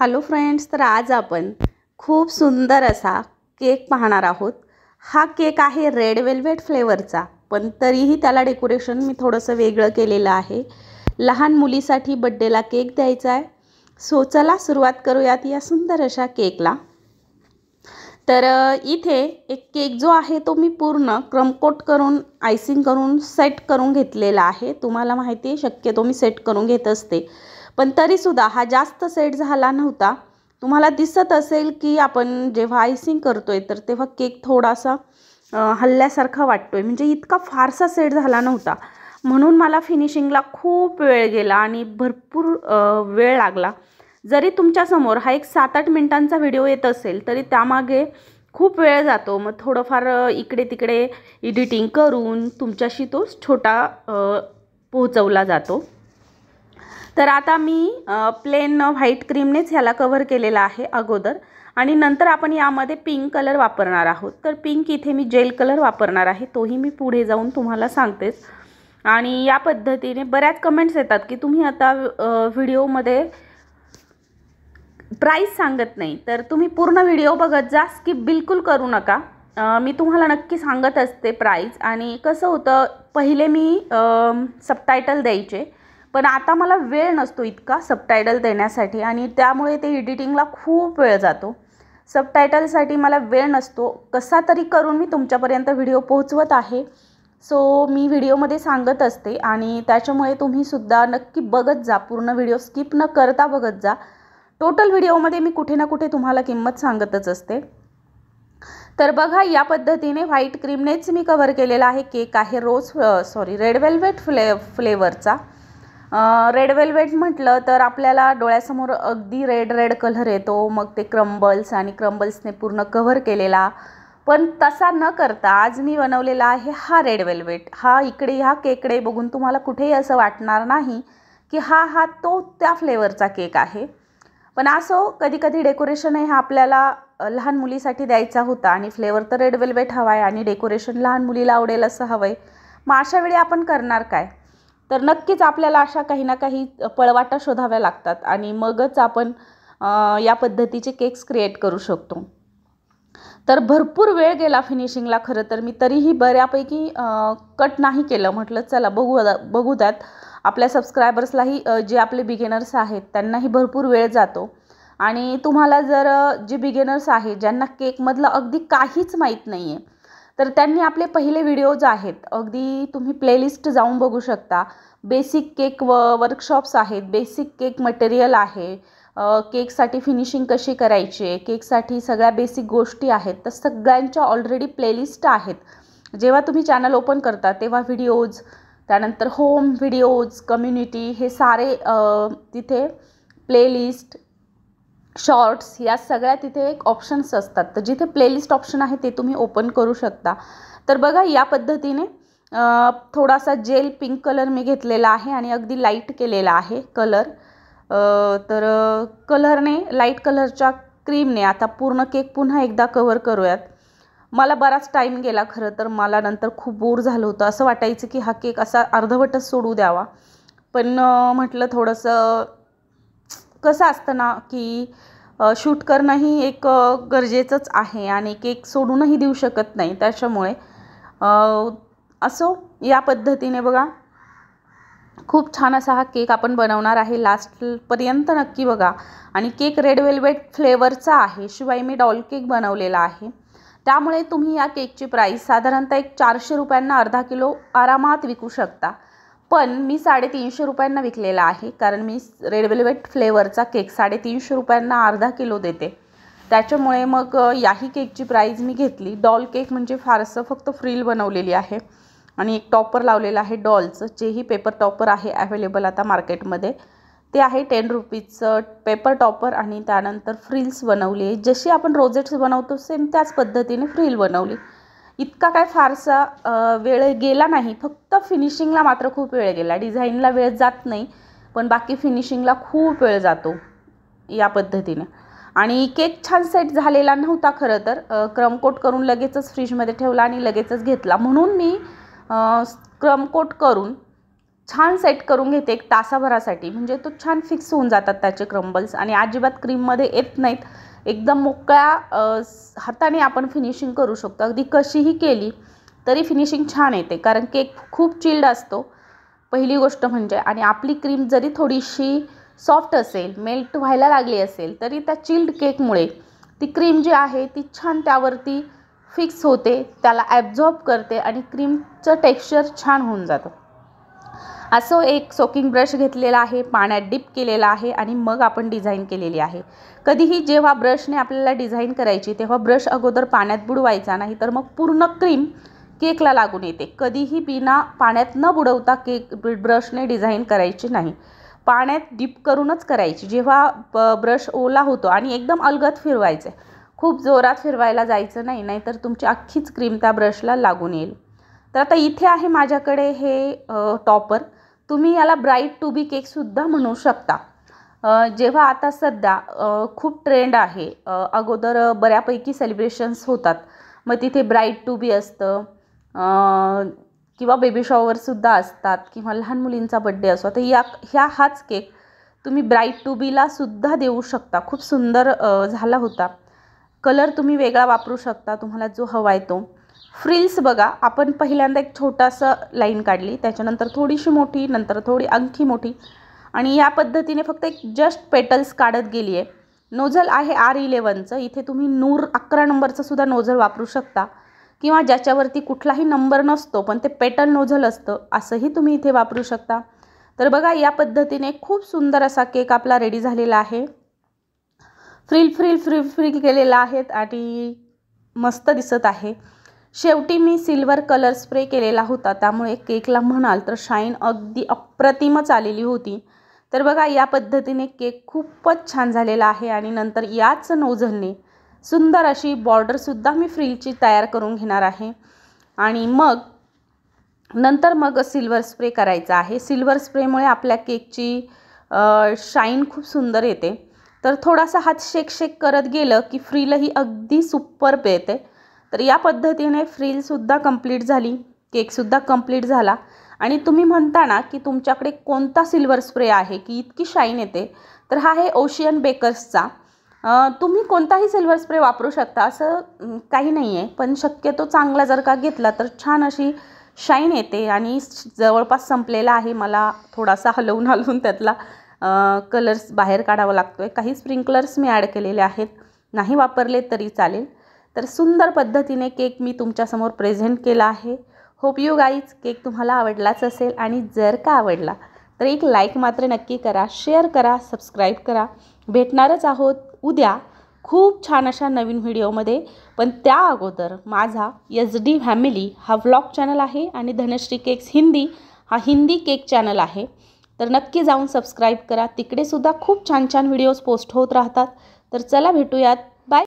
hello friends तर आज आपण खूप सुंदर असा केक पाहणार आहोत हा केक आहे रेड वेल्वेट फ्लेवरचा पण तरीही त्याला डेकोरेशन मी थोडंसं वेगळं केलेलं आहे लहान मुलीसाठी बड्डेला केक द्यायचा आहे सो चला सुरुवात करूयात या सुंदर अशा केकला तर इथे एक केक जो आहे तो मी पूर्ण क्रमकोट करून आयसिंग करून सेट करून घेतलेला आहे तुम्हाला माहिती आहे शक्यतो मी सेट करून घेत असते पण तरीसुद्धा हा जास्त सेट झाला नव्हता तुम्हाला दिसत असेल की आपण जेव्हा आयसिंग करतो आहे तर तेव्हा केक थोडासा हल्ल्यासारखा वाटतो आहे म्हणजे इतका फारसा सेट झाला नव्हता म्हणून मला फिनिशिंगला खूप वेळ गेला आणि भरपूर वेळ लागला जरी तुमच्यासमोर हा एक सात आठ मिनटांचा व्हिडिओ येत असेल तरी त्यामागे खूप वेळ जातो मग थोडंफार इकडे तिकडे एडिटिंग करून तुमच्याशी तो छोटा पोहोचवला जातो तर आता मी प्लेन व्हाईट क्रीमनेच ह्याला कव्हर केलेला आहे अगोदर आणि नंतर आपण यामध्ये पिंक कलर वापरणार आहोत तर पिंक इथे मी जेल कलर वापरणार आहे तोही मी पुढे जाऊन तुम्हाला सांगतेच आणि या पद्धतीने बऱ्याच कमेंट्स येतात की तुम्ही आता व्हिडिओमध्ये प्राईस सांगत नाही तर तुम्ही पूर्ण व्हिडिओ बघत जा स्किप बिलकुल करू नका मी तुम्हाला नक्की सांगत असते प्राईज आणि कसं होतं पहिले मी सबटायटल द्यायचे पण आता मला वेळ नसतो इतका सबटायटल देण्यासाठी आणि त्यामुळे ते एडिटिंगला खूप वेळ जातो सबटायटलसाठी मला वेळ नसतो कसा तरी करून मी तुमच्यापर्यंत व्हिडिओ पोहोचवत आहे सो मी व्हिडिओमध्ये सांगत असते आणि त्याच्यामुळे तुम्हीसुद्धा नक्की बघत जा पूर्ण व्हिडिओ स्किप न करता बघत जा टोटल व्हिडिओमध्ये मी कुठे ना कुठे तुम्हाला किंमत सांगतच असते तर बघा या पद्धतीने व्हाईट क्रीमनेच मी कवर केलेला आहे केक आहे रोज सॉरी रेड वेल्वेट फ्ले फ्लेवरचा रेड वेल्वेट म्हटलं तर आपल्याला डोळ्यासमोर अगदी रेड रेड कलर येतो मग ते क्रम्बल्स आणि क्रम्बल्सने पूर्ण कव्हर केलेला पण तसा न करता आज मी बनवलेला आहे हा रेड वेल्वेट हा इकडे ह्या केकडे बघून तुम्हाला कुठेही असं वाटणार नाही की हा हा तो त्या फ्लेवरचा केक आहे पण असो कधीकधी डेकोरेशन हे आपल्याला लहान मुलीसाठी द्यायचा होता आणि फ्लेवर तर रेड वेल्वेट हवा आहे आणि डेकोरेशन लहान मुलीला आवडेल असं हवं आहे मग अशावेळी आपण करणार काय तर नक्कीच आपल्याला अशा काही ना काही पळवाटा शोधाव्या लागतात आणि मगच आपण या पद्धतीचे केक्स क्रिएट करू शकतो तर भरपूर वेळ गेला फिनिशिंगला खरं तर मी तरीही बऱ्यापैकी कट नाही केलं म्हटलं चला बघू बघू द्यात आपल्या सबस्क्रायबर्सलाही जे आपले बिगेनर्स आहेत त्यांनाही भरपूर वेळ जातो आणि तुम्हाला जर जे बिगेनर्स आहेत ज्यांना केकमधलं अगदी काहीच माहीत नाही आहे तर त्यांनी आपले पहिले व्हिडिओज आहेत अगदी तुम्ही प्लेलिस्ट जाऊन बघू शकता बेसिक केक व वर्कशॉप्स आहेत बेसिक केक मटेरियल आहे केकसाठी फिनिशिंग कशी करायची आहे केकसाठी सगळ्या बेसिक गोष्टी आहेत तर सगळ्यांच्या ऑलरेडी प्लेलिस्ट आहेत जेव्हा तुम्ही चॅनल ओपन करता तेव्हा व्हिडिओज त्यानंतर होम व्हिडिओज कम्युनिटी हे सारे तिथे प्लेलिस्ट शॉर्ट्स या सगळ्या तिथे एक ऑप्शन्स असतात तर जिथे प्लेलिस्ट ऑप्शन आहे ते तुम्ही ओपन करू शकता तर बघा या पद्धतीने थोडासा जेल पिंक कलर मी घेतलेला आहे आणि अगदी लाईट केलेला आहे कलर तर कलरने लाईट कलरच्या क्रीमने आता पूर्ण केक पुन्हा एकदा कवर करूयात मला बराच टाईम गेला खरं तर मला नंतर खूप बोर झालं होतं असं वाटायचं की हा केक असा अर्धवटच सोडू द्यावा पण म्हटलं थोडंसं कसं असतं ना की शूट करणंही एक गरजेचंच आहे आणि केक सोडूनही देऊ शकत नाही त्याच्यामुळे असो या पद्धतीने बघा खूप छान असा हा केक आपण बनवणार आहे लास्टपर्यंत नक्की बघा आणि केक रेड वेल्वेट फ्लेवरचा आहे शिवाय मी डॉल केक बनवलेला आहे त्यामुळे तुम्ही या केकची प्राईस साधारणतः एक चारशे रुपयांना अर्धा किलो आरामात विकू शकता पण मी साडेतीनशे रुपयांना विकलेला आहे कारण मी रेड वेल्वेट फ्लेवरचा केक साडेतीनशे रुपयांना अर्धा किलो देते त्याच्यामुळे मग याही केकची प्राईज मी घेतली डॉल केक म्हणजे फारसं फक्त फ्रील बनवलेली आहे आणि एक टॉपर लावलेलं आहे डॉलचं जेही पेपर टॉपर आहे अवेलेबल आता मार्केटमध्ये ते आहे टेन रुपीजचं पेपर टॉपर आणि त्यानंतर फ्रील्स बनवली जशी आपण रोजेट्स बनवतो सेम त्याच पद्धतीने फ्रील बनवली इतका काय फारसा वेळ गेला नाही फक्त फिनिशिंगला मात्र खूप वेळ गेला डिझाईनला वेळ जात नाही पण बाकी फिनिशिंगला खूप वेळ जातो या पद्धतीने आणि केक छान सेट झालेला नव्हता खरं तर क्रमकोट करून लगेचच फ्रीजमध्ये ठेवला आणि लगेचच घेतला म्हणून मी क्रमकोट करून छान सेट करून घेते एक तासाभरासाठी म्हणजे तो छान फिक्स होऊन जातात त्याचे क्रम्बल्स आणि अजिबात क्रीममध्ये येत नाहीत एकदम मोकळ्या हाताने आपण फिनिशिंग करू शकतो अगदी कशीही केली तरी फिनिशिंग छान येते कारण केक खूप चिल्ड असतो पहिली गोष्ट म्हणजे आणि आपली क्रीम जरी थोडीशी सॉफ्ट असेल मेल्ट व्हायला लागली असेल तरी त्या चिल्ड केकमुळे ती क्रीम जी आहे ती छान त्यावरती फिक्स होते त्याला ॲब्झॉर्ब करते आणि क्रीमचं टेक्स्चर छान होऊन जातं असं एक सोकिंग ब्रश घेतलेला आहे पाण्यात डिप केलेला आहे आणि मग आपण डिझाईन केलेली आहे कधीही जेव्हा ब्रशने आपल्याला डिझाईन करायची तेव्हा ब्रश अगोदर पाण्यात बुडवायचा नाही तर मग पूर्ण क्रीम केकला लागून येते कधीही बिना पाण्यात न बुडवता केक ब्रशने डिझाईन करायची नाही पाण्यात डिप करूनच करायची जेव्हा ब ब्रश ओला होतो आणि एकदम अलगत फिरवायचं खूप जोरात फिरवायला जायचं नाही नाहीतर तुमची अख्खीच क्रीम त्या ब्रशला लागून येईल तर आता इथे आहे माझ्याकडे हे टॉपर तुम्ही याला ब्राईट टू बी केकसुद्धा म्हणू शकता जेव्हा आता सध्या खूप ट्रेंड आहे अगोदर बऱ्यापैकी सेलिब्रेशन्स होतात मग तिथे ब्राईट टू बी असतं किंवा बेबी शॉवरसुद्धा असतात किंवा लहान मुलींचा बड्डे असो तर या ह्या हाच केक तुम्ही ब्राईट टू बीलासुद्धा देऊ शकता खूप सुंदर झाला होता कलर तुम्ही वेगळा वापरू शकता तुम्हाला जो हवा आहे तो फ्रिल्स बघा आपण पहिल्यांदा एक छोटासा लाईन काढली त्याच्यानंतर थोडीशी मोठी नंतर थोडी आणखी मोठी आणि या पद्धतीने फक्त एक जस्ट पेटल्स काढत गेली आहे नोझल आहे आर इलेवनचं इथे तुम्ही नूर अकरा नंबरचं सुद्धा नोझल वापरू शकता किंवा ज्याच्यावरती कुठलाही नंबर नसतो पण ते पेटल नोझल असतं असंही तुम्ही इथे वापरू शकता तर बघा या पद्धतीने खूप सुंदर असा केक आपला रेडी झालेला आहे फ्रिल फ्रिल फ्रिल फ्रिल केलेला आहे आणि मस्त दिसत आहे शेवटी मी सिल्वर कलर स्प्रे केलेला होता त्यामुळे केकला म्हणाल तर शाईन अगदी अप्रतिमच आलेली होती तर बघा या पद्धतीने केक खूपच छान झालेला आहे आणि नंतर याच नोझलने सुंदर अशी बॉर्डरसुद्धा मी फ्रीलची तयार करून घेणार आहे आणि मग नंतर मग सिल्वर स्प्रे करायचा आहे सिल्वर स्प्रेमुळे आपल्या केकची शाईन खूप सुंदर येते तर थोडासा हात शेक शेक करत गेलं की फ्रीलही अगदी सुपर पेते तर या पद्धतीने फ्रीलसुद्धा कंप्लीट झाली केकसुद्धा कंप्लीट झाला आणि तुम्ही म्हणता ना की तुमच्याकडे कोणता सिल्वर स्प्रे आहे की इतकी शाईन येते तर हा आहे ओशियन बेकर्सचा तुम्ही कोणताही सिल्वर स्प्रे वापरू शकता असं काही नाही आहे पण शक्यतो चांगला जर का घेतला तर छान अशी शाईन येते आणि जवळपास संपलेला आहे मला थोडासा हलवून हलवून त्यातला कलर्स बाहेर काढावा लागतो आहे काही स्प्रिंकलर्स मी ॲड केलेले आहेत नाही वापरले तरी चालेल तर सुंदर पद्धतीने केक मी तुमच्यासमोर प्रेझेंट केला आहे होप यू गाईज केक तुम्हाला आवडलाच असेल आणि जर का आवडला तर एक लाईक मात्र नक्की करा शेअर करा सबस्क्राईब करा भेटणारच आहोत उद्या खूप छान अशा नवीन व्हिडिओमध्ये पण त्या अगोदर माझा एस डी फॅमिली हा व्लॉग चॅनल आहे आणि धनश्री केक्स हिंदी हा हिंदी केक चॅनल आहे तर नक्की जाऊन सबस्क्राईब करा तिकडेसुद्धा खूप छान छान व्हिडिओज पोस्ट होत राहतात तर चला भेटूयात